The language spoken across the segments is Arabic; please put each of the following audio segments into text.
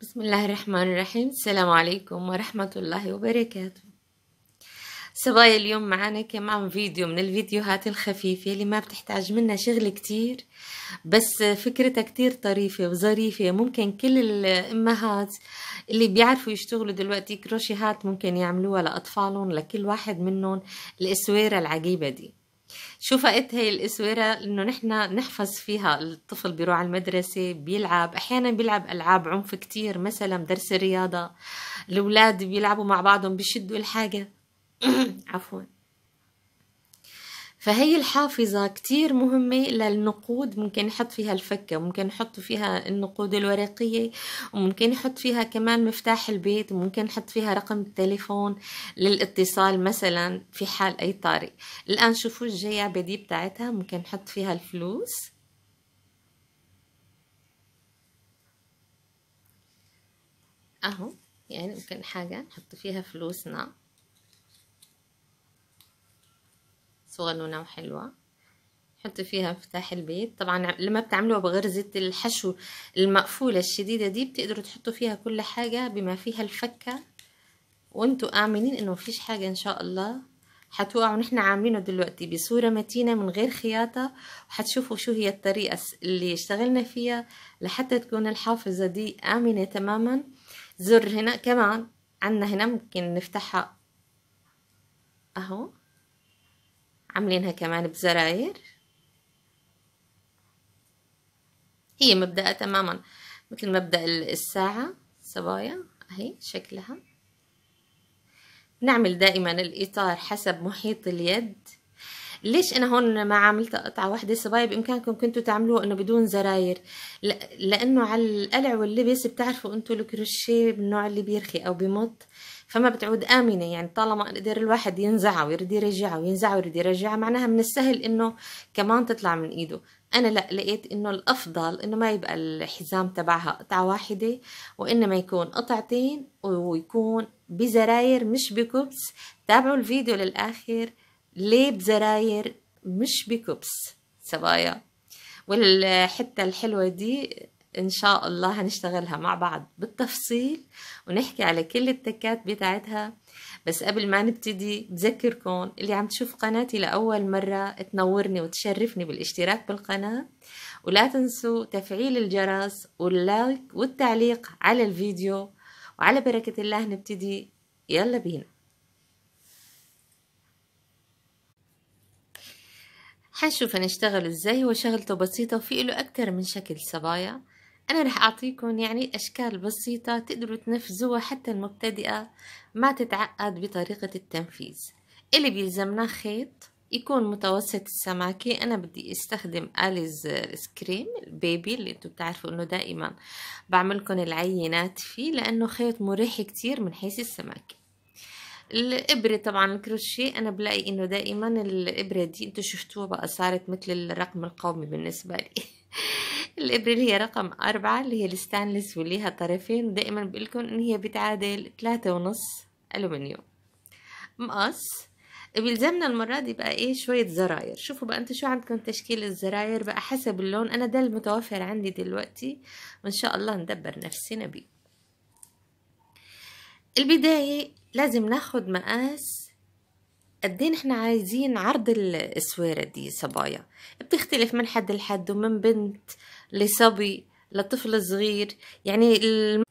بسم الله الرحمن الرحيم السلام عليكم ورحمة الله وبركاته صبايا اليوم معانا كمان فيديو من الفيديوهات الخفيفة اللي ما بتحتاج منها شغل كتير بس فكرتها كتير طريفة وظريفة ممكن كل الأمهات اللي بيعرفوا يشتغلوا دلوقتي كروشيهات ممكن يعملوها لأطفالهم لكل واحد منهم الأسويرة العجيبة دي شو فقت هي الإسويرة انه نحن نحفظ فيها الطفل بيروح على المدرسه بيلعب احيانا بيلعب العاب عنف كتير مثلا درس الرياضه الاولاد بيلعبوا مع بعضهم بيشدوا الحاجه عفوا فهي الحافظة كتير مهمة للنقود ممكن نحط فيها الفكة ممكن نحط فيها النقود الورقية وممكن نحط فيها كمان مفتاح البيت وممكن نحط فيها رقم التليفون للاتصال مثلا في حال أي طارئ الآن شوفوا الجاية إيه بدي بتاعتها ممكن نحط فيها الفلوس أهو يعني ممكن حاجة نحط فيها فلوسنا صغنونة وحلوة حطي فيها مفتاح البيت طبعا لما بتعملوها بغرزة الحشو المقفولة الشديدة دي بتقدروا تحطوا فيها كل حاجة بما فيها الفكة وانتوا آمنين انه مفيش حاجة ان شاء الله حتوقعوا نحن عاملينه دلوقتي بصورة متينة من غير خياطة وحتشوفوا شو هي الطريقة اللي اشتغلنا فيها لحتى تكون الحافظة دي آمنة تماما زر هنا كمان عنا هنا ممكن نفتحها اهو عاملينها كمان بزراير هي مبدأها تماما مثل مبدأ الساعة صبايا هي شكلها نعمل دائما الإطار حسب محيط اليد ليش انا هون ما عملت قطعه واحده صبايا بامكانكم كنتوا تعملوه انه بدون زراير لانه على القلع واللبس بتعرفوا انتوا الكروشيه بالنوع اللي بيرخي او بمط فما بتعود آمنة يعني طالما قدر الواحد ينزعها ويرد يرجعها وينزعها ويرد يرجعها معناها من السهل إنه كمان تطلع من إيده أنا لا لقيت إنه الأفضل إنه ما يبقى الحزام تبعها قطعة واحدة وإنما يكون قطعتين ويكون بزراير مش بكبس تابعوا الفيديو للآخر ليه بزراير مش بكبس سبايا والحتة الحلوة دي إن شاء الله هنشتغلها مع بعض بالتفصيل ونحكي على كل التكات بتاعتها بس قبل ما نبتدي بذكركم اللي عم تشوف قناتي لأول مرة تنورني وتشرفني بالاشتراك بالقناة ولا تنسوا تفعيل الجرس واللايك والتعليق على الفيديو وعلى بركة الله نبتدي يلا بينا حنشوف هنشتغل ازاي هو شغلته بسيطة وفي له اكثر من شكل صبايا أنا رح أعطيكم يعني أشكال بسيطة تقدروا تنفذوها حتى المبتدئة ما تتعقد بطريقة التنفيذ اللي بيلزمنا خيط يكون متوسط السماكة أنا بدي استخدم أليز سكريم البيبي اللي انتو بتعرفوا انه دائما بعملكم العينات فيه لأنه خيط مريح كتير من حيث السماكة الإبرة طبعا الكروشيه أنا بلاقي انه دائما الإبرة دي انتو شفتوها بقى صارت مثل الرقم القومي بالنسبة لي الابريل هي رقم أربعة اللي هي الستانلس واللي طرفين دائما بقولكم إن هي بتعادل تلاتة ونص ألومنيوم مقص بيلزمنا المرة دي بقى ايه شوية زراير شوفوا بقى انتوا شو عندكم تشكيل الزراير بقى حسب اللون انا ده المتوفر عندي دلوقتي وان شاء الله ندبر نفسنا بيه البداية لازم ناخد مقاس قدين إيه احنا عايزين عرض السوارة دي صبايا بتختلف من حد لحد ومن بنت لصبي لطفل صغير يعني الم...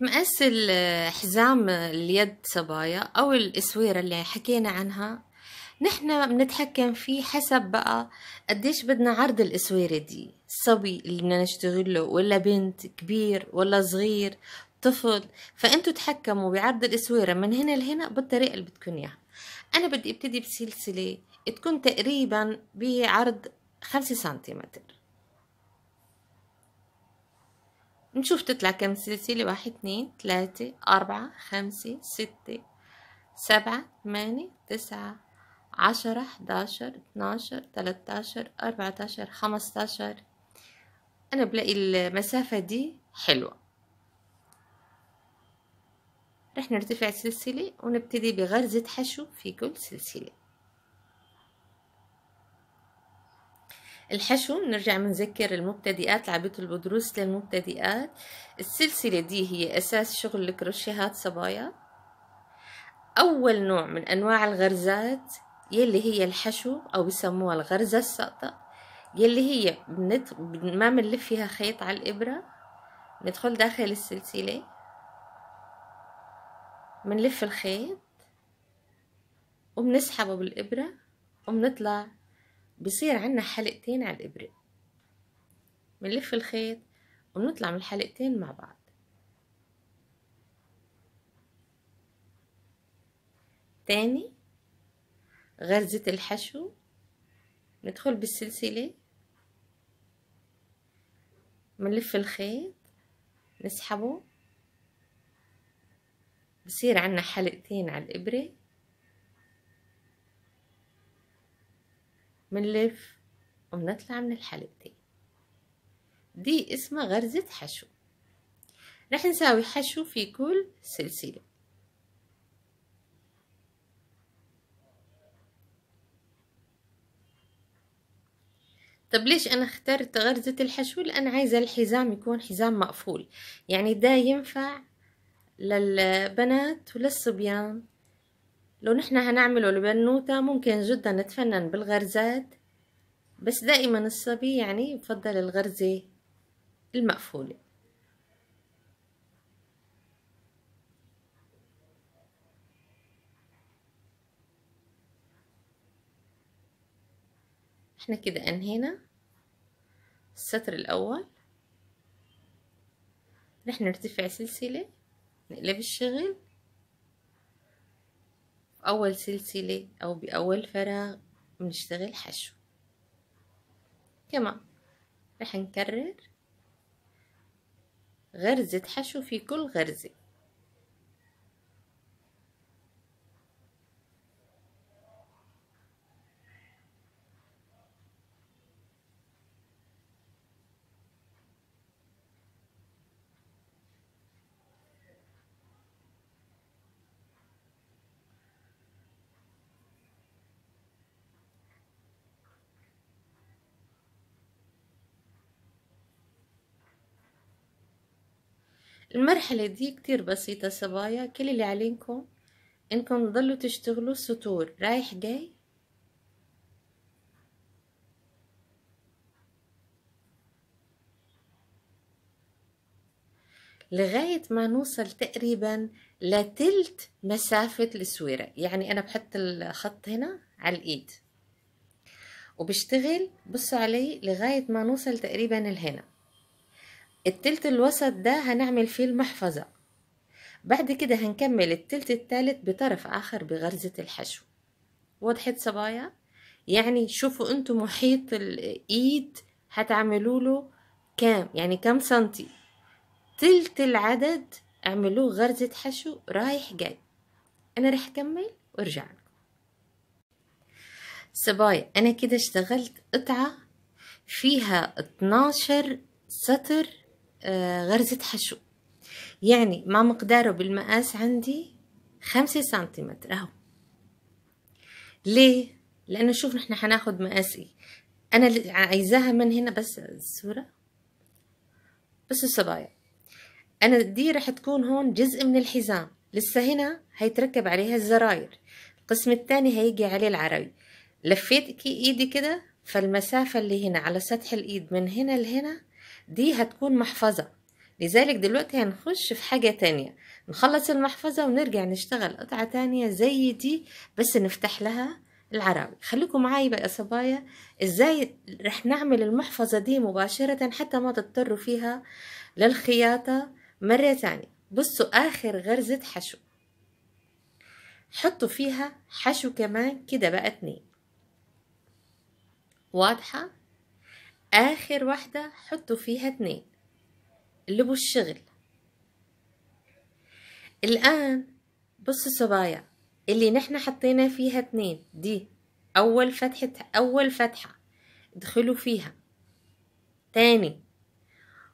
مقاس الحزام اليد صبايا او الاسويرة اللي حكينا عنها نحنا بنتحكم فيه حسب بقى قديش بدنا عرض الاسويرة دي الصبي اللي بدنا نشتغله ولا بنت كبير ولا صغير طفل فانتوا تحكموا بعرض الاسويرة من هنا لهنا بالطريقة اللي بدكم اياها أنا بدي ابتدي بسلسلة تكون تقريبا بعرض خمسة سنتيمتر نشوف تطلع كم سلسلة واحد اثنين ثلاثة أربعة خمسة ستة سبعة ثمانية تسعة عشرة حداشر اتناشر تلتاشر أربعتاشر خمستاشر أنا بلاقي المسافة دي حلوة رح نرتفع السلسلة ونبتدي بغرزة حشو في كل سلسلة الحشو بنرجع منذكر المبتدئات لعبت البدروس للمبتدئات السلسلة دي هي أساس شغل الكروشيهات صبايا أول نوع من أنواع الغرزات يلي هي الحشو أو بسموها الغرزة الساقطة يلي هي بنت... ما بنلف فيها خيط على الإبرة ندخل داخل السلسلة بنلف الخيط وبنسحبه بالإبرة وبنطلع بصير عنا حلقتين على الإبرة بنلف الخيط وبنطلع من الحلقتين مع بعض تاني غرزة الحشو ندخل بالسلسلة بنلف الخيط نسحبه بصير عنا حلقتين على الإبرة منلف وبنطلع من الحلقتين دي اسمها غرزة حشو رح نساوي حشو في كل سلسلة طب ليش انا اخترت غرزة الحشو لان عايزة الحزام يكون حزام مقفول يعني ده ينفع للبنات وللصبيان لو نحن هنعمله لبنوتة ممكن جدا نتفنن بالغرزات بس دائما الصبي يعني يفضل الغرزة المقفولة احنا كده انهينا السطر الاول نحن نرتفع سلسله نقلب الشغل أول سلسلة أو بأول فراغ بنشتغل حشو كمان رح نكرر غرزة حشو في كل غرزة المرحلة دي كتير بسيطة صبايا كل اللي عليكم انكم تضلوا تشتغلوا سطور رايح جاي لغاية ما نوصل تقريبا لتلت مسافة السويرة يعني أنا بحط الخط هنا على الإيد وبشتغل بصوا علي لغاية ما نوصل تقريبا لهنا التلت الوسط ده هنعمل فيه المحفظة بعد كده هنكمل التلت التالت بطرف آخر بغرزة الحشو وضحت صبايا يعني شوفوا انتوا محيط الايد هتعملوا له كام يعني كام سنتي تلت العدد اعملوه غرزة حشو رايح جاي انا رح اكمل وارجع لكم صبايا انا كده اشتغلت قطعة فيها 12 سطر آه، غرزة حشو يعني ما مقداره بالمقاس عندي خمسة سنتيمتر اهو ليه؟ لأنه شوف نحن حناخد مقاس ايه أنا عايزاها من هنا بس الصورة بس الصبايا أنا دي رح تكون هون جزء من الحزام لسه هنا هيتركب عليها الزراير القسم الثاني هيجي عليه العربي لفيت ايدي كده فالمسافة اللي هنا على سطح الايد من هنا لهنا دي هتكون محفظة لذلك دلوقتي هنخش في حاجة تانية نخلص المحفظة ونرجع نشتغل قطعة تانية زي دي بس نفتح لها العراوي خليكم معايا بقى يا صبايا ازاي رح نعمل المحفظة دي مباشرة حتى ما تضطروا فيها للخياطة مرة تانية بصوا اخر غرزة حشو حطوا فيها حشو كمان كده بقى اتنين واضحة آخر واحدة حطوا فيها اتنين قلبوا الشغل الآن بصوا صبايا اللي نحن حطينا فيها اتنين دي أول فتحة أول فتحة ادخلوا فيها تاني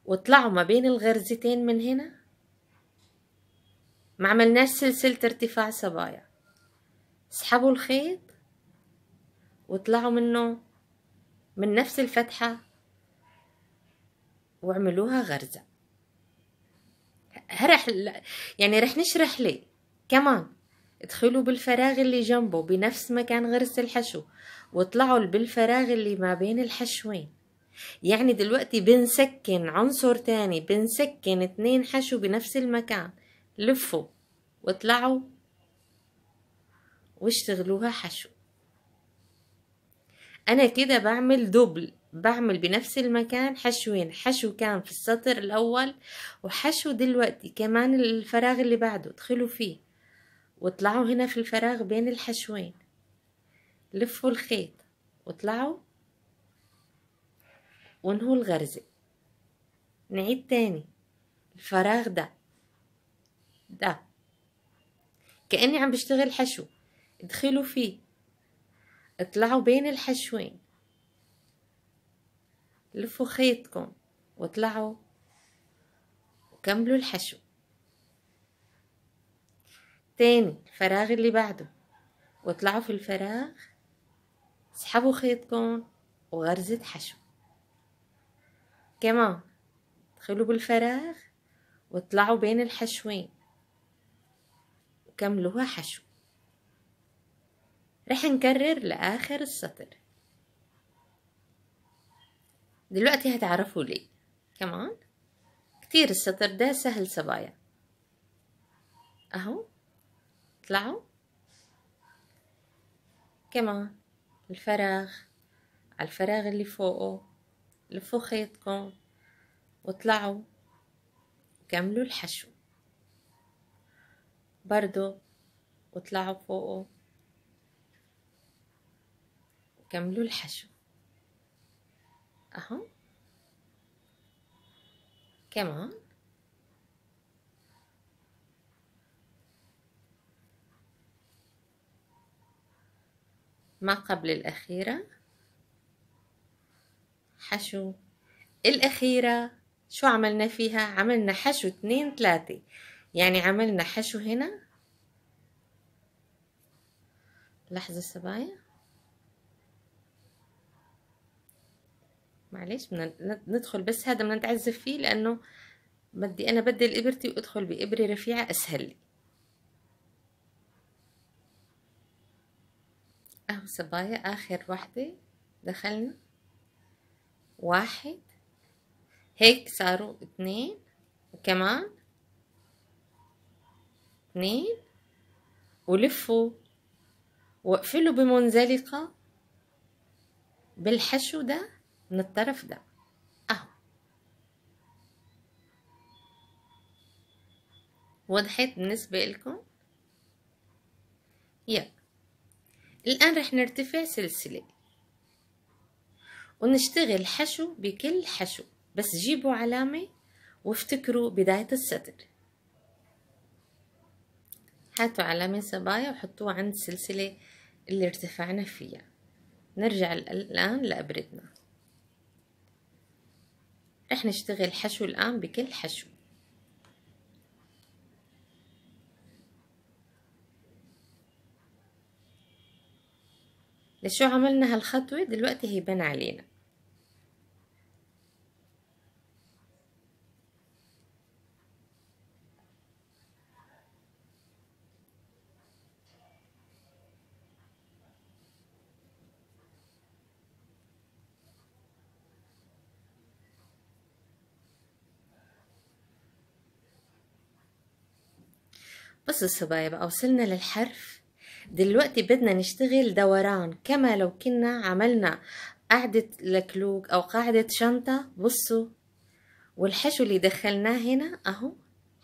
واطلعوا ما بين الغرزتين من هنا ما عملناش سلسلة ارتفاع صبايا اسحبوا الخيط واطلعوا منه من نفس الفتحة واعملوها غرزة هرح يعني رح نشرح ليه كمان ادخلوا بالفراغ اللي جنبه بنفس مكان غرس الحشو واطلعوا بالفراغ اللي ما بين الحشوين يعني دلوقتي بنسكن عنصر تاني بنسكن اتنين حشو بنفس المكان لفوا واطلعوا واشتغلوها حشو انا كده بعمل دوبل بعمل بنفس المكان حشوين حشو كان في السطر الأول وحشو دلوقتي كمان الفراغ اللي بعده ادخلوا فيه واطلعوا هنا في الفراغ بين الحشوين لفوا الخيط واطلعوا وانهوا الغرزة نعيد تاني الفراغ ده ده كأني عم بشتغل حشو ادخلوا فيه اطلعوا بين الحشوين لفوا خيطكم واطلعوا وكملوا الحشو تاني الفراغ اللي بعده واطلعوا في الفراغ اسحبوا خيطكم وغرزة حشو كمان ادخلوا بالفراغ واطلعوا بين الحشوين وكملوها حشو رح نكرر لآخر السطر دلوقتي هتعرفوا ليه كمان كتير السطر ده سهل صبايا اهو طلعوا كمان الفراغ على الفراغ اللي فوقه لفوا خيطكم وطلعوا وكملوا الحشو برضو وطلعوا فوقه وكملوا الحشو اهو كمان ما قبل الأخيرة حشو الأخيرة شو عملنا فيها عملنا حشو اتنين تلاتة يعني عملنا حشو هنا لحظة سبايا معلش بدنا ندخل بس هذا بدنا نتعزف فيه لانه بدي انا بدل ابرتي وادخل بابره رفيعه اسهل لي اهو صبايا اخر وحده دخلنا واحد هيك صاروا اثنين وكمان اثنين ولفوا واقفلوا بمنزلقة بالحشو ده من الطرف ده اهو وضحت بالنسبة لكم يا الآن رح نرتفع سلسلة ونشتغل حشو بكل حشو بس جيبوا علامة وافتكروا بداية السطر هاتوا علامة صبايا وحطوها عند السلسلة اللي ارتفعنا فيها نرجع الآن لأبرتنا رح نشتغل حشو الآن بكل حشو لشو عملنا هالخطوة دلوقتي هيبان علينا بس الصبايا بقى وصلنا للحرف دلوقتي بدنا نشتغل دوران كما لو كنا عملنا قاعدة لكلوك أو قاعدة شنطة بصوا والحشو اللي دخلناه هنا أهو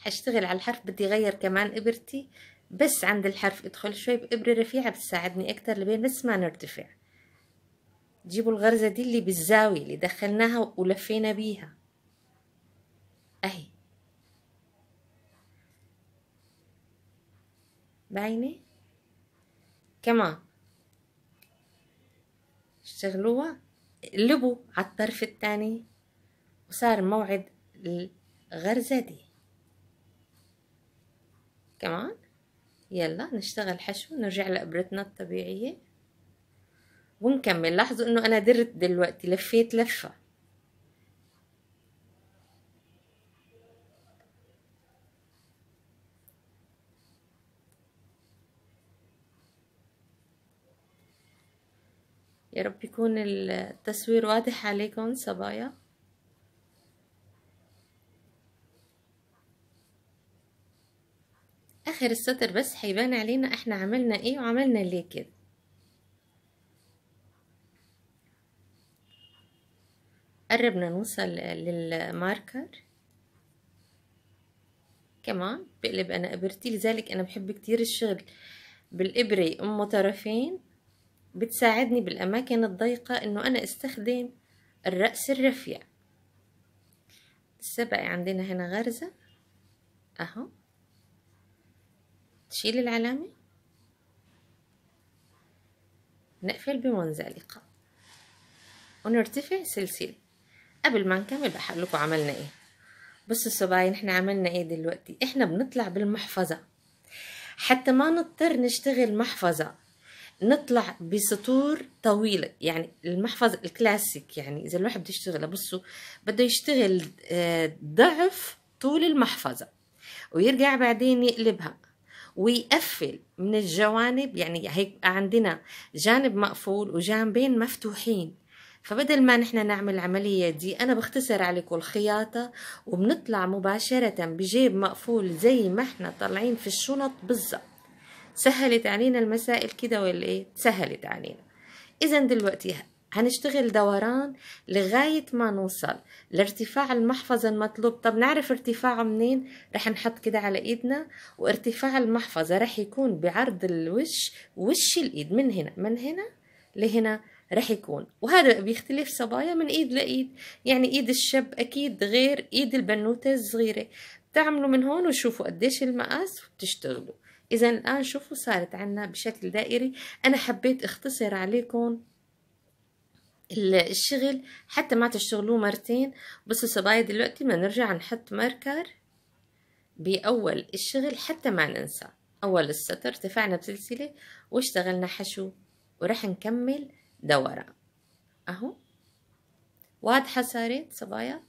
هشتغل على الحرف بدي أغير كمان إبرتي بس عند الحرف ادخل شوي بإبرة رفيعة بتساعدني أكتر لبين بس ما نرتفع جيبوا الغرزة دي اللي بالزاوية اللي دخلناها ولفينا بيها أهي باينة كمان اشتغلوها قلبوا على الطرف الثاني وصار موعد الغرزدي كمان يلا نشتغل حشو نرجع لابرتنا الطبيعية ونكمل لاحظوا انه انا درت دلوقتي لفيت لفه يا رب يكون التصوير واضح عليكم صبايا اخر السطر بس حيبان علينا احنا عملنا ايه وعملنا ليه كده قربنا نوصل للماركر كمان بقلب انا ابرتي لذلك انا بحب كتير الشغل بالابرة ام طرفين بتساعدني بالأماكن الضيقة إنه أنا استخدم الرأس الرفيع السبقة عندنا هنا غرزة أهو تشيل العلامة نقفل بمنزلقة ونرتفع سلسلة قبل ما نكمل بحق لكم عملنا ايه بصوا الصبايا احنا عملنا ايه دلوقتي احنا بنطلع بالمحفظة حتى ما نضطر نشتغل محفظة نطلع بسطور طويلة يعني المحفظ الكلاسيك يعني إذا الواحد بده يشتغل بصوا بده يشتغل آه، ضعف طول المحفظة ويرجع بعدين يقلبها ويقفل من الجوانب يعني هيك عندنا جانب مقفول وجانبين مفتوحين فبدل ما نحن نعمل العملية دي أنا بختصر عليكم الخياطة وبنطلع مباشرة بجيب مقفول زي ما احنا طالعين في الشنط بالظبط سهلت علينا المسائل كده ولا ايه سهلت علينا اذا دلوقتي هنشتغل دوران لغاية ما نوصل لارتفاع المحفظة المطلوب طب نعرف ارتفاعه منين رح نحط كده على ايدنا وارتفاع المحفظة رح يكون بعرض الوش وش الايد من هنا من هنا لهنا رح يكون وهذا بيختلف صبايا من ايد لايد يعني ايد الشاب اكيد غير ايد البنوتة الصغيرة بتعملوا من هون وشوفوا قديش المقاس وبتشتغلوا إذا الآن شوفوا صارت عنا بشكل دائري أنا حبيت اختصر عليكم الشغل حتى ما تشتغلوه مرتين بس صبايا دلوقتي ما نرجع نحط ماركر بأول الشغل حتى ما ننسى أول السطر ارتفعنا بسلسلة واشتغلنا حشو ورح نكمل دورة أهو واضحة صارت صبايا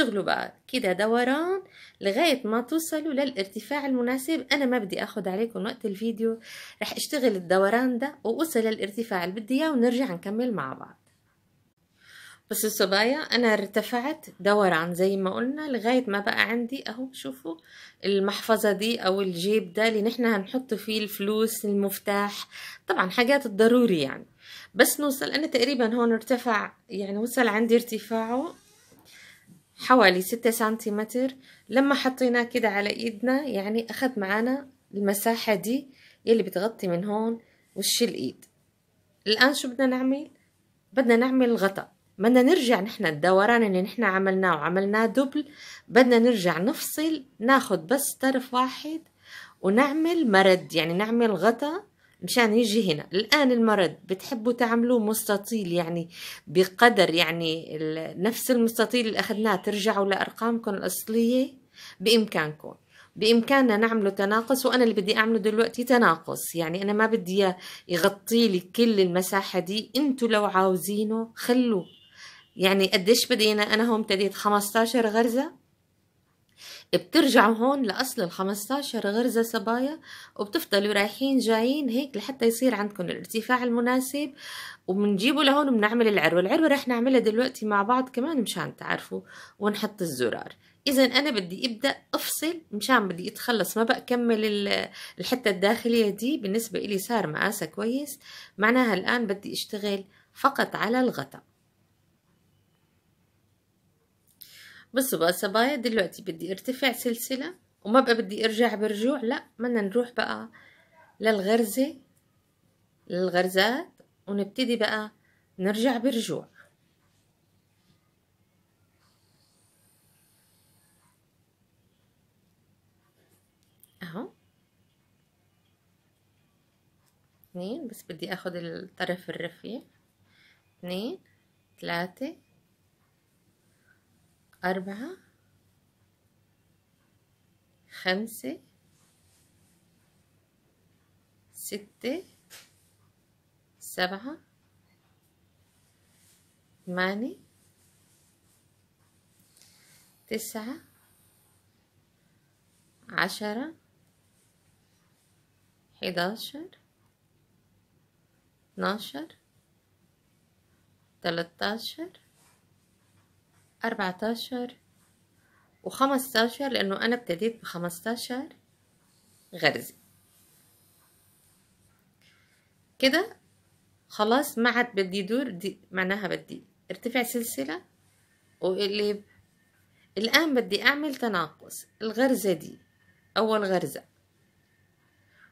اشتغلوا بقى كده دوران لغاية ما توصلوا للارتفاع المناسب أنا ما بدي أخد عليكم وقت الفيديو رح اشتغل الدوران ده وأوصل للارتفاع اللي بدي إياه ونرجع نكمل مع بعض بس الصبايا أنا ارتفعت دوران زي ما قلنا لغاية ما بقى عندي أهو شوفوا المحفظة دي أو الجيب ده اللي نحن هنحط فيه الفلوس المفتاح طبعا حاجات الضروري يعني بس نوصل أنا تقريبا هون ارتفع يعني وصل عندي ارتفاعه حوالي ستة سنتيمتر لما حطيناه كده على ايدنا يعني اخد معانا المساحة دي يلي بتغطي من هون وش الايد الان شو بدنا نعمل بدنا نعمل غطاء بدنا نرجع نحن الدوران اللي نحن عملناه وعملناه دبل بدنا نرجع نفصل ناخد بس طرف واحد ونعمل مرد يعني نعمل غطاء مشان يجي هنا الآن المرض بتحبوا تعملوه مستطيل يعني بقدر يعني نفس المستطيل اللي أخذناه ترجعوا لأرقامكم الأصلية بإمكانكم بإمكاننا نعمله تناقص وأنا اللي بدي أعمله دلوقتي تناقص يعني أنا ما بدي يغطي لي كل المساحة دي أنتوا لو عاوزينه خلوه يعني قديش بدينا أنا هون ابتديت 15 غرزة بترجعوا هون لأصل ال 15 غرزة صبايا وبتفضلوا رايحين جايين هيك لحتى يصير عندكم الارتفاع المناسب وبنجيبه لهون وبنعمل العروة العروة رح نعملها دلوقتي مع بعض كمان مشان تعرفوا ونحط الزرار اذا انا بدي ابدا افصل مشان بدي اتخلص ما بقى كمل الحته الداخليه دي بالنسبه لي صار مقاسها كويس معناها الان بدي اشتغل فقط على الغطاء بس بقى صبايا دلوقتي بدي ارتفع سلسلة وما بقى بدي ارجع برجوع لا بدنا نروح بقى للغرزة للغرزات ونبتدي بقى نرجع برجوع اهو اثنين بس بدي اخد الطرف الرفيع اثنين ثلاثة أربعة خمسة ستة سبعة ثمانية تسعة عشرة حداشر اتناشر عشر أربعتاشر وخمستاشر لأنه أنا ابتديت بخمستاشر غرزة كده خلاص ما عاد بدي دور دي معناها بدي ارتفع سلسلة واقلب الآن بدي أعمل تناقص الغرزة دي أول غرزة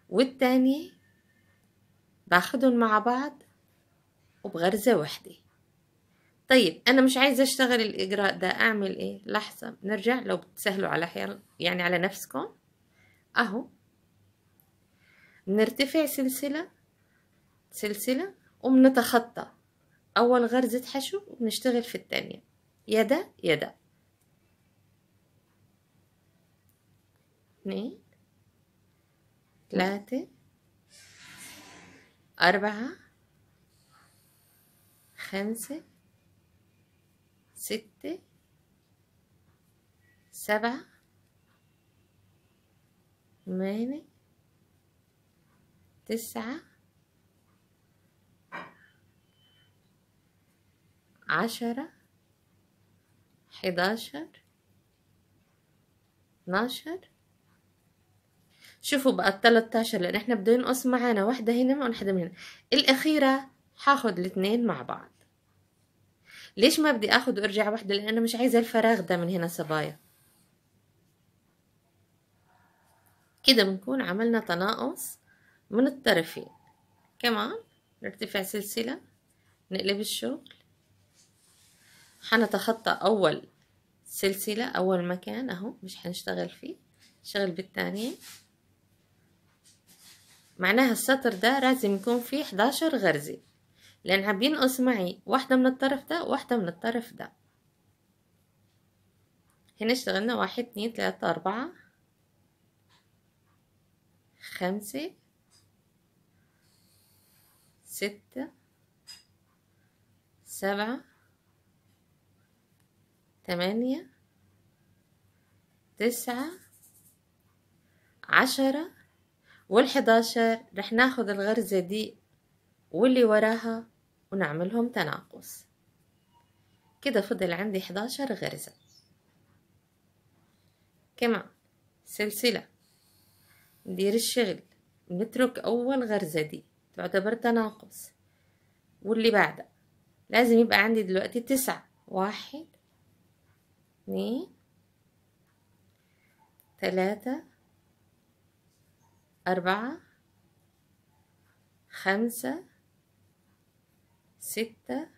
والتانية باخدهم مع بعض وبغرزة واحدة طيب انا مش عايزه اشتغل الاجراء ده اعمل ايه لحظه نرجع لو بتسهلوا على حيال يعني على نفسكم اهو بنرتفع سلسله سلسله وبنتخطى اول غرزه حشو وبنشتغل في الثانيه يا ده يا ده اثنين ثلاثه أربعة خمسة ستة سبعة ثمانية تسعة عشرة حداشر اتناشر شوفوا بقى التلاتاشر لان احنا بدنا نقص معانا واحدة هنا وواحدة من هنا الأخيرة هاخد الاتنين مع بعض ليش ما بدي اخذ وارجع وحده لان انا مش عايزه الفراغ ده من هنا صبايا كده بنكون عملنا تناقص من الطرفين كمان نرتفع سلسلة نقلب الشغل حنتخطى أول سلسلة أول مكان أهو مش هنشتغل فيه شغل بالتانية معناها السطر ده لازم يكون فيه 11 غرزة لأنها بينقص معي واحدة من الطرف ده واحدة من الطرف ده هنا اشتغلنا واحد اتنين تلاتة أربعة خمسة ستة سبعة تمانية تسعة عشرة والحداشر رح ناخد الغرزة دي واللي وراها ونعملهم تناقص كده فضل عندي 11 غرزة كمان سلسلة ندير الشغل نترك أول غرزة دي تعتبر تناقص واللي بعدها لازم يبقى عندي دلوقتي تسعة واحد اتنين تلاتة أربعة خمسة ستة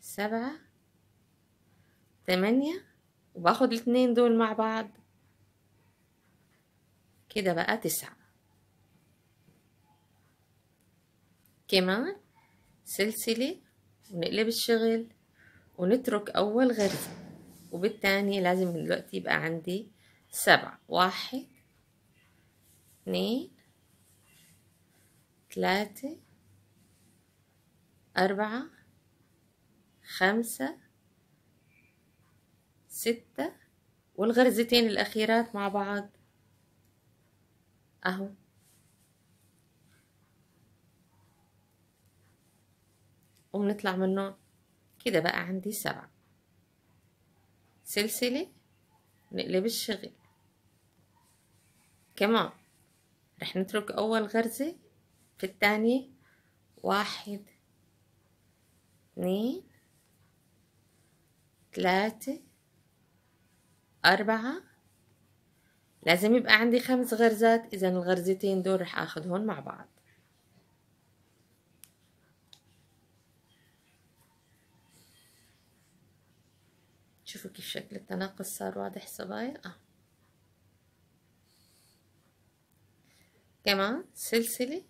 سبعة تمانية وباخد الاتنين دول مع بعض كده بقى تسعة كمان سلسلة ونقلب الشغل ونترك أول غرزة وبالتاني لازم دلوقتي يبقى عندي سبعة واحد اثنين ثلاثة أربعة خمسة ستة والغرزتين الأخيرات مع بعض أهو وبنطلع منه كده بقى عندي سبعة سلسلة نقلب الشغل كمان رح نترك أول غرزة في الثانية واحد اتنين تلاتة أربعة لازم يبقى عندي خمس غرزات إذا الغرزتين دول رح آخذهم مع بعض شوفوا كيف شكل التناقص صار واضح صبايا آه. كمان سلسلة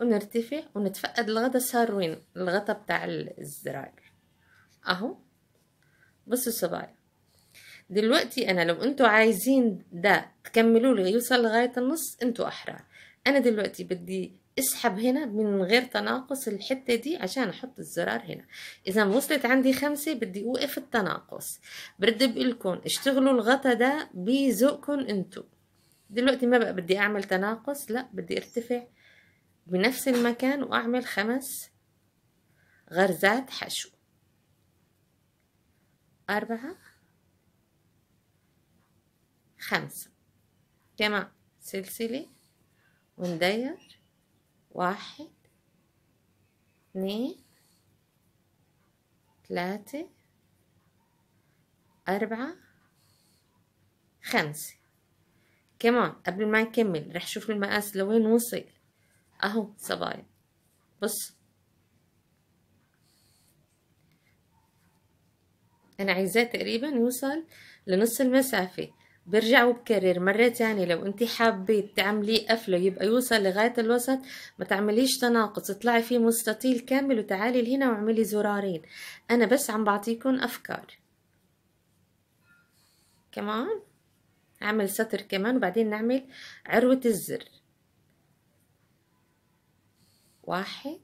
ونرتفع ونتفقد الغطا صار وين الغطا بتاع الزراير اهو بصوا صبايا دلوقتي انا لو انتوا عايزين ده تكملوا لي يوصل لغايه النص انتوا احرار انا دلوقتي بدي اسحب هنا من غير تناقص الحته دي عشان احط الزرار هنا اذا وصلت عندي خمسة بدي اوقف التناقص برد بقلكم اشتغلوا الغطا ده بذوقكم انتوا دلوقتي ما بقى بدي اعمل تناقص لا بدي ارتفع بنفس المكان وأعمل خمس غرزات حشو أربعة خمسة كمان سلسلة وندير واحد اثنين ثلاثة أربعة خمسة كمان قبل ما نكمل رح شوف المقاس لوين وصل اهو صبايا بص انا عايزاه تقريبا يوصل لنص المسافة برجع وبكرر مرة تانية يعني لو انت حابة تعمليه قفلة يبقى يوصل لغاية الوسط ما تعمليش تناقص اطلعي فيه مستطيل كامل وتعالي لهنا واعملي زرارين انا بس عم بعطيكم افكار كمان اعمل سطر كمان وبعدين نعمل عروة الزر واحد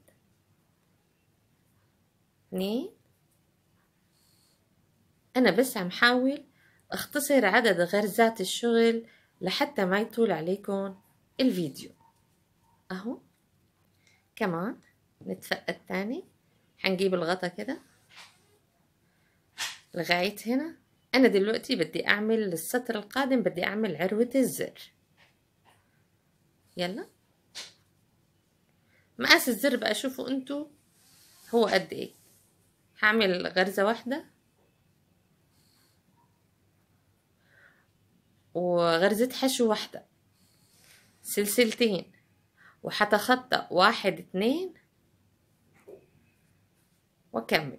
اثنين أنا بس عم حاول أختصر عدد غرزات الشغل لحتى ما يطول عليكم الفيديو أهو كمان نتفقد تاني حنجيب الغطا كده لغاية هنا أنا دلوقتي بدي أعمل السطر القادم بدي أعمل عروة الزر يلا مقاس الزر بقى شوفوا انتوا هو قد ايه هعمل غرزة واحدة وغرزة حشو واحدة سلسلتين وهتخطى واحد اتنين واكمل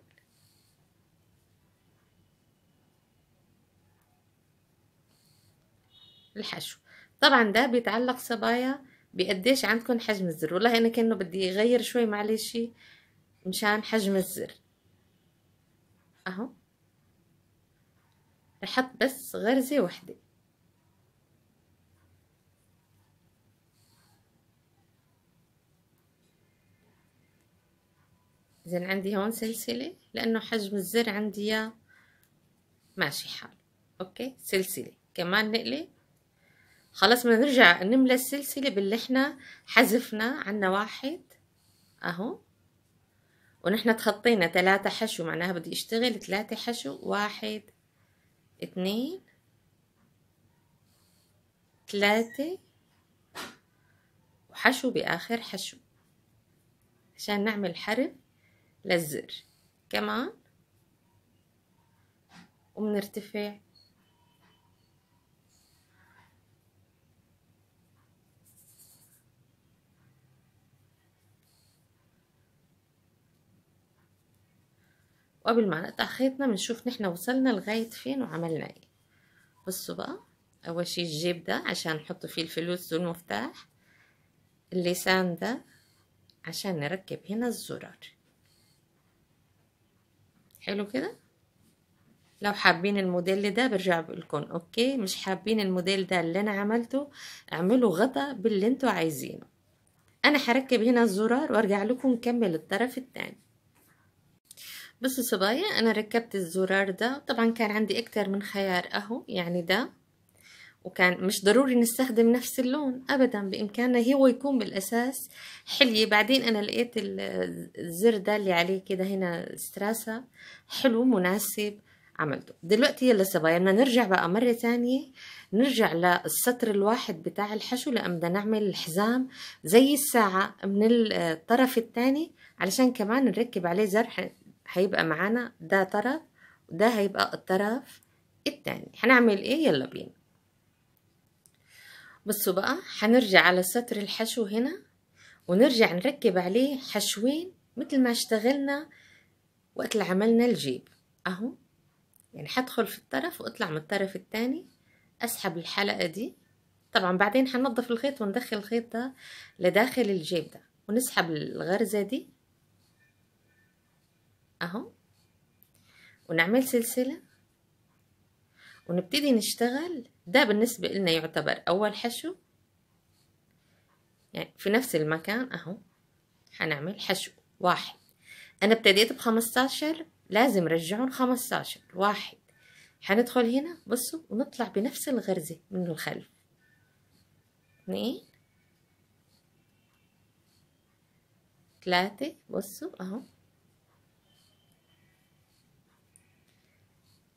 الحشو طبعا ده بيتعلق صبايا بقديش عندكم حجم الزر والله انا كانه بدي اغير شوي معلش مشان حجم الزر اهو رح احط بس غرزه وحده اذا عندي هون سلسله لانه حجم الزر عندي اياه ماشي حال اوكي سلسله كمان نقله خلاص بدنا نرجع نملى السلسلة باللي احنا حذفنا عنا واحد اهو ونحن تخطينا ثلاثة حشو معناها بدي اشتغل ثلاثة حشو واحد اثنين ثلاثة وحشو بآخر حشو عشان نعمل حرف للزر كمان وبنرتفع وقبل ما نقطع خيطنا بنشوف نحن وصلنا لغاية فين وعملنا ايه بصوا بقى اول شي الجيب ده عشان نحط فيه الفلوس والمفتاح اللسان ده عشان نركب هنا الزرار حلو كده لو حابين الموديل ده برجع بقولكم اوكي مش حابين الموديل ده اللي انا عملته اعملوا غطا باللي انتوا عايزينه انا هركب هنا الزرار وارجع لكم نكمل الطرف التاني بصوا صبايا انا ركبت الزرار ده طبعا كان عندي اكتر من خيار اهو يعني ده وكان مش ضروري نستخدم نفس اللون ابدا بامكاننا هو يكون بالاساس حلي بعدين انا لقيت الزر ده اللي عليه كده هنا ستراسة حلو مناسب عملته دلوقتي يلا صبايا بدنا نرجع بقى مره تانية نرجع للسطر الواحد بتاع الحشو لأن بدنا نعمل الحزام زي الساعه من الطرف الثاني علشان كمان نركب عليه زر هيبقى معانا ده طرف وده هيبقى الطرف التاني هنعمل ايه يلا بينا بصوا بقى هنرجع على سطر الحشو هنا ونرجع نركب عليه حشوين مثل ما اشتغلنا وقت اللي عملنا الجيب اهو يعني هدخل في الطرف واطلع من الطرف التاني اسحب الحلقة دي طبعا بعدين هننظف الخيط وندخل الخيط ده لداخل الجيب ده ونسحب الغرزة دي اهو ونعمل سلسلة ونبتدي نشتغل ده بالنسبة لنا يعتبر أول حشو يعني في نفس المكان أهو هنعمل حشو واحد أنا ابتديت بخمستاشر لازم رجعون خمستاشر واحد هندخل هنا بصوا ونطلع بنفس الغرزة من الخلف اثنين ثلاثة بصوا أهو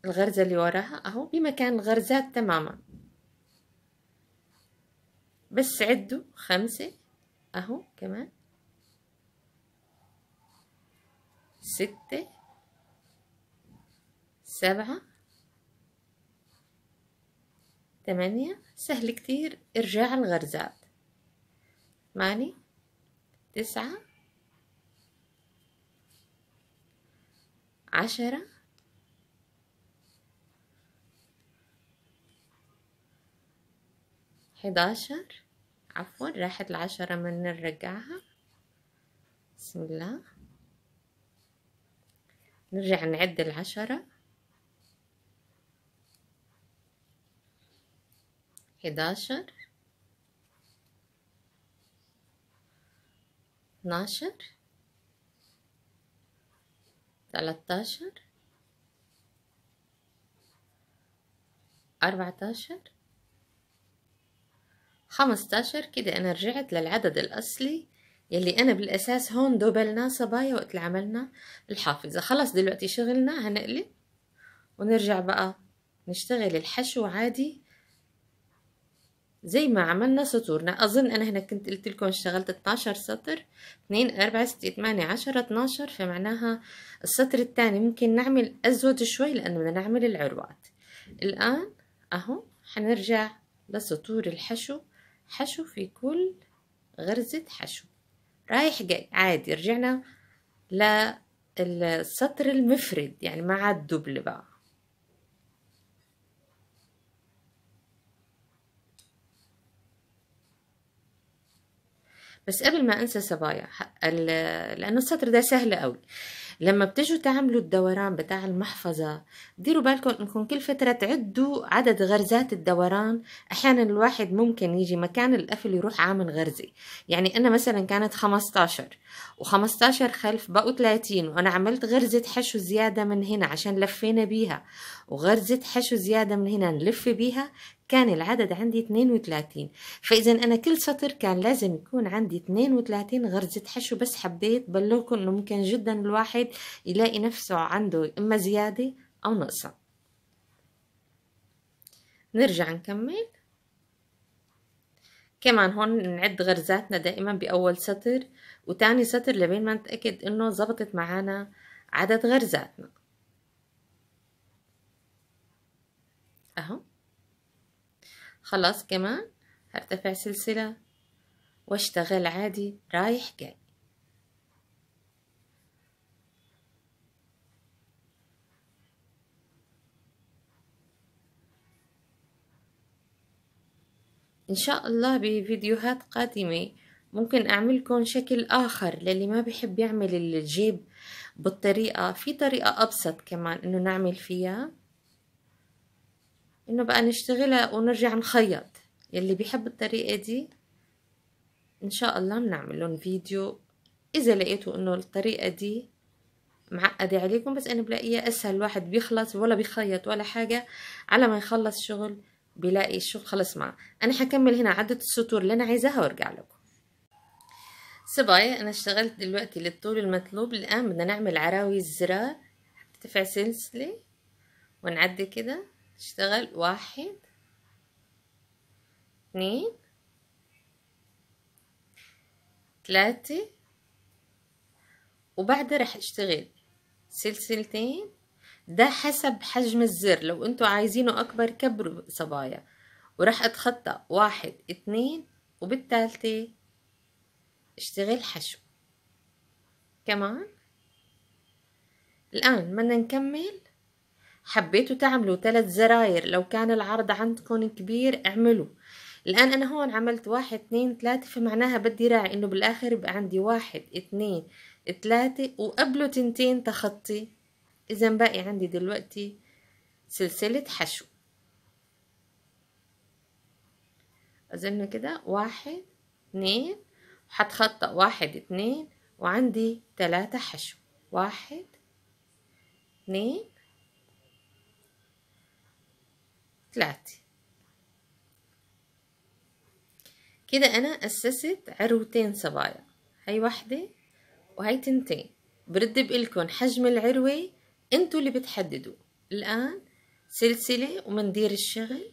الغرزة اللي وراها اهو بمكان الغرزات تماما بس عدوا خمسة اهو كمان ستة سبعة ثمانية سهل كتير ارجاع الغرزات ثمانية تسعة عشرة حداشر عفوا راحت العشرة من نرجعها بسم الله نرجع نعد العشرة حداشر اتناشر ثلاثتاشر أربعتاشر 15 كده أنا رجعت للعدد الأصلي يلي أنا بالأساس هون دوبلنا صبايا وقت عملنا الحافظة خلص دلوقتي شغلنا هنقلب ونرجع بقى نشتغل الحشو عادي زي ما عملنا سطورنا أظن أنا هنا كنت قلت لكم اشتغلت 12 سطر 2 4 6 8 10 12 فمعناها السطر الثاني ممكن نعمل أزود شوي لأنه بدنا نعمل العروات الآن أهو حنرجع لسطور الحشو حشو في كل غرزة حشو رايح جاي عادي رجعنا للسطر المفرد يعني ما عاد دبل بقى بس قبل ما انسى صبايا لانه السطر ده سهل قوي لما بتجوا تعملوا الدوران بتاع المحفظة ديروا بالكم انكم كل فترة تعدوا عدد غرزات الدوران احيانا الواحد ممكن يجي مكان القفل يروح عامل غرزة يعني انا مثلا كانت 15 و15 خلف بقوا 30 وانا عملت غرزة حشو زيادة من هنا عشان لفينا بيها وغرزة حشو زيادة من هنا نلف بيها كان العدد عندي 32 فإذا أنا كل سطر كان لازم يكون عندي 32 غرزة حشو بس حبيت بلوكم أنه ممكن جدا الواحد يلاقي نفسه عنده إما زيادة أو نقصة نرجع نكمل كمان هون نعد غرزاتنا دائما بأول سطر وتاني سطر لبين ما نتأكد إنه زبطت معانا عدد غرزاتنا اهو خلاص كمان هرتفع سلسلة واشتغل عادي رايح جاي ان شاء الله بفيديوهات قادمة ممكن اعملكم شكل اخر للي ما بحب يعمل الجيب بالطريقة في طريقة ابسط كمان انه نعمل فيها انه بقى نشتغلها ونرجع نخيط يلي بيحب الطريقة دي ان شاء الله بنعمل لهم فيديو اذا لقيتوا انه الطريقة دي معقدة عليكم بس انا بلاقيها اسهل الواحد بيخلص ولا بيخيط ولا حاجة على ما يخلص شغل بلاقي الشغل خلص معه انا حكمل هنا عدة السطور اللي انا عايزاها وارجع لكم صبايا انا اشتغلت دلوقتي للطول المطلوب الان بدنا نعمل عراوي الزرار ارتفع سلسلة ونعدي كده اشتغل واحد اثنين ثلاثة وبعدها رح اشتغل سلسلتين ده حسب حجم الزر لو انتوا عايزينه اكبر كبروا صبايا وراح اتخطى واحد اتنين وبالتالتة اشتغل حشو كمان الان بدنا نكمل حبيتوا تعملوا ثلاث زراير لو كان العرض عندكم كبير اعملوا الآن أنا هون عملت واحد اثنين ثلاثة فمعناها بدي راعي إنه بالآخر يبقى عندي واحد اثنين ثلاثة وقبله تنتين تخطي إذا باقي عندي دلوقتي سلسلة حشو أظن كده واحد اثنين وحتخطى واحد اثنين وعندي ثلاثة حشو واحد اثنين ثلاثة كده أنا أسست عروتين صبايا هاي واحدة وهاي تنتين برد بقلكن حجم العروة انتوا اللي بتحددوا الآن سلسلة ومندير الشغل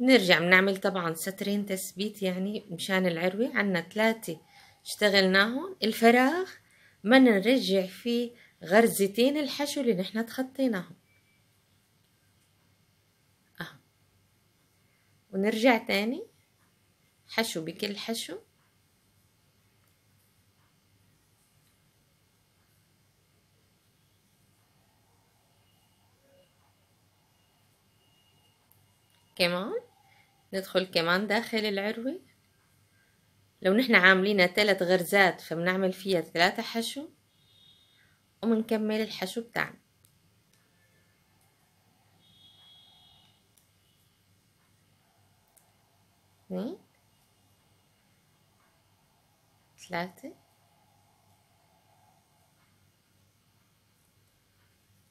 نرجع بنعمل طبعا سطرين تثبيت يعني مشان العروة عنا ثلاثة اشتغلناهم الفراغ ما نرجع فيه غرزتين الحشو اللي نحنا تخطيناهم ونرجع تاني حشو بكل حشو كمان ندخل كمان داخل العروة لو نحن عاملين ثلاث غرزات فبنعمل فيها ثلاثة حشو ومنكمل الحشو بتاعنا اثنين ثلاثة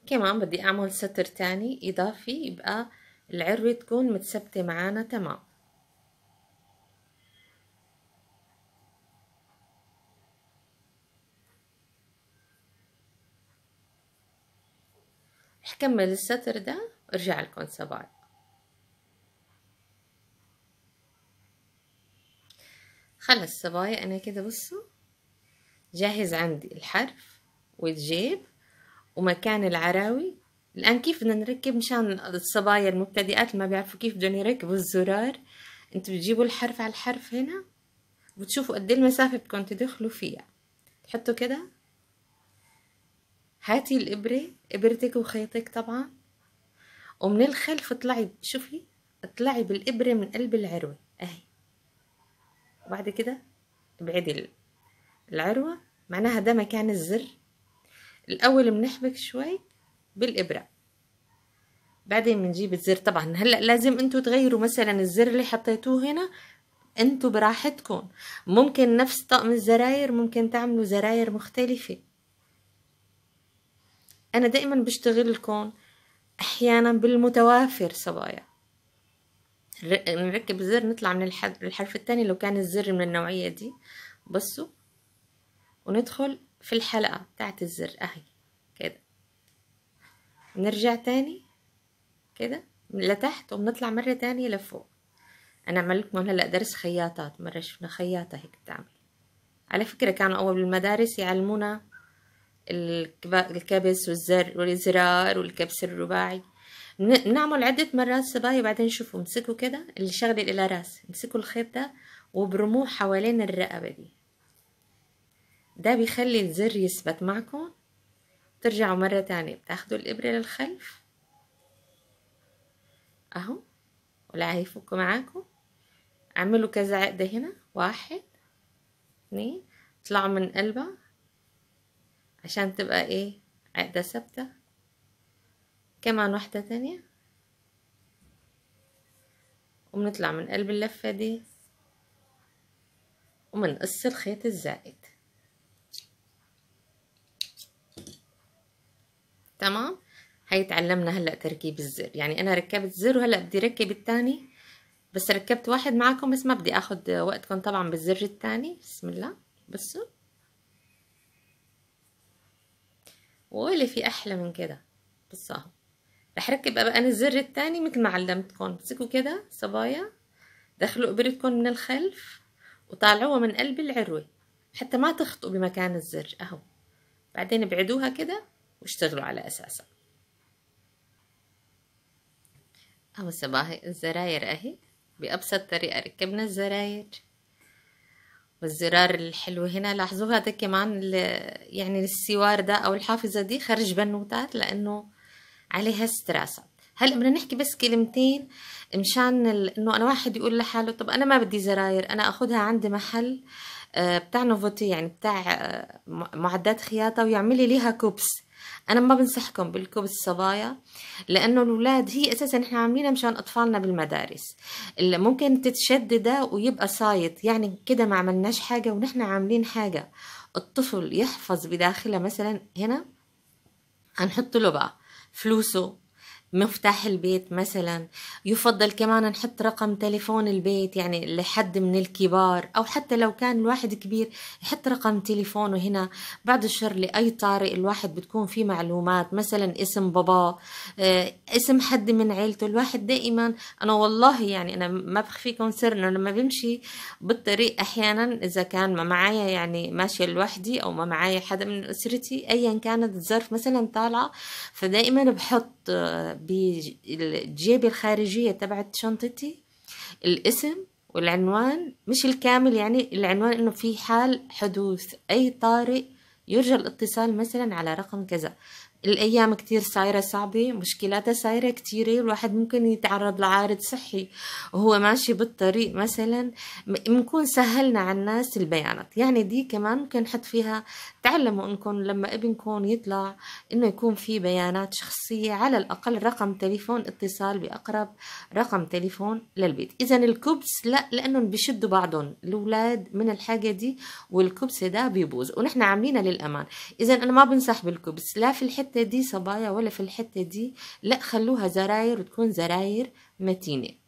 كمان بدي اعمل ستر تاني اضافي يبقى العروة تكون متثبتة معانا تمام رح كمل السطر ده وارجع لكم سبعة خلص صبايا انا كده بصوا جاهز عندي الحرف والجيب ومكان العراوي الان كيف بدنا نركب مشان الصبايا المبتدئات ما بيعرفوا كيف بدهم يركبوا الزرار انتوا بتجيبوا الحرف على الحرف هنا وبتشوفوا قد إيه المسافه بدكم تدخلوا فيها تحطوا كده هاتي الابره ابرتك وخيطك طبعا ومن الخلف اطلعي شوفي اطلعي بالابره من قلب العروه اهي وبعد كده ابعدي العروة معناها ده مكان الزر الأول بنحبك شوي بالإبرة بعدين بنجيب الزر طبعا هلا لازم انتوا تغيروا مثلا الزر اللي حطيتوه هنا انتوا براحتكم ممكن نفس طقم الزراير ممكن تعملوا زراير مختلفة انا دائما بشتغل لكم احيانا بالمتوافر صبايا نركب الزر نطلع من الحرف الثاني لو كان الزر من النوعية دي بصوا وندخل في الحلقة بتاعت الزر اهي كده نرجع تاني كده لتحت وبنطلع مرة تانية لفوق انا عملت هلا درس خياطات مرة شفنا خياطة هيك بتعمل على فكرة كانوا اول المدارس يعلمونا الكبس والزر والازرار والكبس الرباعي بنعمل عدة مرات صباية وبعدين شوفوا امسكوا كده اللي شغل الى راس امسكوا الخيط ده وبرموه حوالين الرقبة دي ده بيخلي الزر يثبت معكم ترجعوا مرة تانية بتاخدوا الإبرة للخلف أهو ولا هيفكوا معاكم اعملوا كذا عقدة هنا واحد اتنين طلعوا من قلبها عشان تبقى ايه عقدة ثابتة كمان واحدة تانية وبنطلع من قلب اللفة دي وبنقص الخيط الزائد تمام هي تعلمنا هلا تركيب الزر يعني انا ركبت زر وهلا بدي ركب الثاني بس ركبت واحد معكم بس ما بدي اخذ وقتكم طبعا بالزر الثاني بسم الله بصوا ويلي في احلى من كده بصوا رح ركب بقى انا الزر الثاني مثل ما علمتكم امسكوا كده صبايا دخلوا ابرتكم من الخلف وطالعوها من قلب العروه حتى ما تخطئوا بمكان الزر اهو بعدين ابعدوها كده واشتغلوا على اساسها اهو صباهي الزراير اهي بابسط طريقه ركبنا الزراير والزرار الحلو هنا لاحظوا هذا كمان يعني السوار ده او الحافظه دي خرج بنوتات لانه عليها ستراسة هلا بدنا نحكي بس كلمتين مشان انه انا واحد يقول لحاله طب انا ما بدي زراير انا اخذها عندي محل آه، بتاع نوفوتي يعني بتاع آه، معدات خياطه ويعمل لي ليها كوبس انا ما بنصحكم بالكوبس الصبايا لانه الاولاد هي اساسا احنا عاملينها مشان اطفالنا بالمدارس اللي ممكن تتشدده ويبقى سايط يعني كده ما عملناش حاجه ونحن عاملين حاجه الطفل يحفظ بداخله مثلا هنا هنحط له بقى Flusso مفتاح البيت مثلا يفضل كمان نحط رقم تليفون البيت يعني لحد من الكبار أو حتى لو كان الواحد كبير يحط رقم تليفونه هنا بعد الشر لأي طارئ الواحد بتكون فيه معلومات مثلا اسم بابا آه، اسم حد من عيلته الواحد دائما أنا والله يعني أنا ما بخفيكم سر أنه لما بمشي بالطريق أحيانا إذا كان ما معايا يعني ماشية لوحدي أو ما معايا حدا من أسرتي أيا كانت الظرف مثلا طالعة فدائما بحط آه، بالجيب الخارجية تبعت شنطتي الاسم والعنوان مش الكامل يعني العنوان انه في حال حدوث اي طارئ يرجى الاتصال مثلا على رقم كذا الأيام كتير صايرة صعبة مشكلاتها صايرة كتيرة الواحد ممكن يتعرض لعارض صحي وهو ماشي بالطريق مثلا بنكون سهلنا على الناس البيانات يعني دي كمان ممكن نحط فيها تعلموا انكم لما ابنكم يطلع انه يكون في بيانات شخصية على الأقل رقم تليفون اتصال بأقرب رقم تليفون للبيت إذا الكبس لا لأنهم بيشدوا بعضهم الأولاد من الحاجة دي والكبس ده بيبوظ ونحن عاملينها للأمان إذا أنا ما بنصح بالكبس لا في الحتة الحتة دي صبايا ولا في الحتة دي لا خلوها زراير وتكون زراير متينة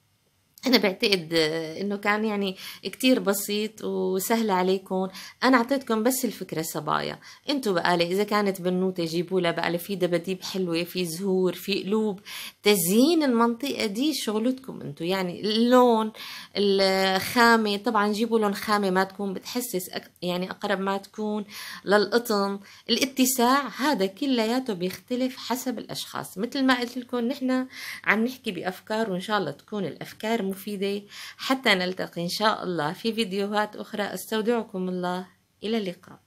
أنا بعتقد آه، إنه كان يعني كتير بسيط وسهل عليكم أنا أعطيتكم بس الفكرة صبايا أنتوا بقالة إذا كانت بنوتة جيبوا لها بقالة في دباديب حلوة في زهور في قلوب تزيين المنطقة دي شغلتكم أنتوا يعني اللون الخامة طبعا جيبوا لون خامة ما تكون بتحسس يعني أقرب ما تكون للقطن الاتساع هذا كلياته بيختلف حسب الأشخاص مثل ما قلت لكم نحن عم نحكي بأفكار وإن شاء الله تكون الأفكار مفيدة حتى نلتقي إن شاء الله في فيديوهات أخرى أستودعكم الله إلى اللقاء